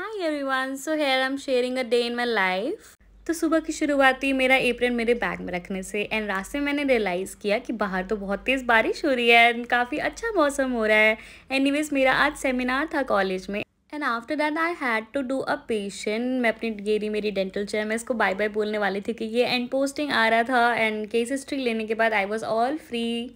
hi everyone so here I am sharing a day in my life तो सुबह की शुरुआत ही मेरा एप्रन मेरे बैग में रखने से एंड रास्ते में मैंने रियलाइज़ किया कि बाहर तो बहुत तेज़ बारिश हो रही है एंड काफ़ी अच्छा मौसम हो रहा है एनीवेज मेरा आज सेमिनार था कॉलेज में and after that I had to do a patient मैं अपनी डिग्री मेरी डेंटल चेयर मैं इसको बाय बाय बोलने वाली थी कि ये एंड पोस्टिंग आ रहा था एंड केस हिस्ट्री लेने के बाद आई वॉज ऑल फ्री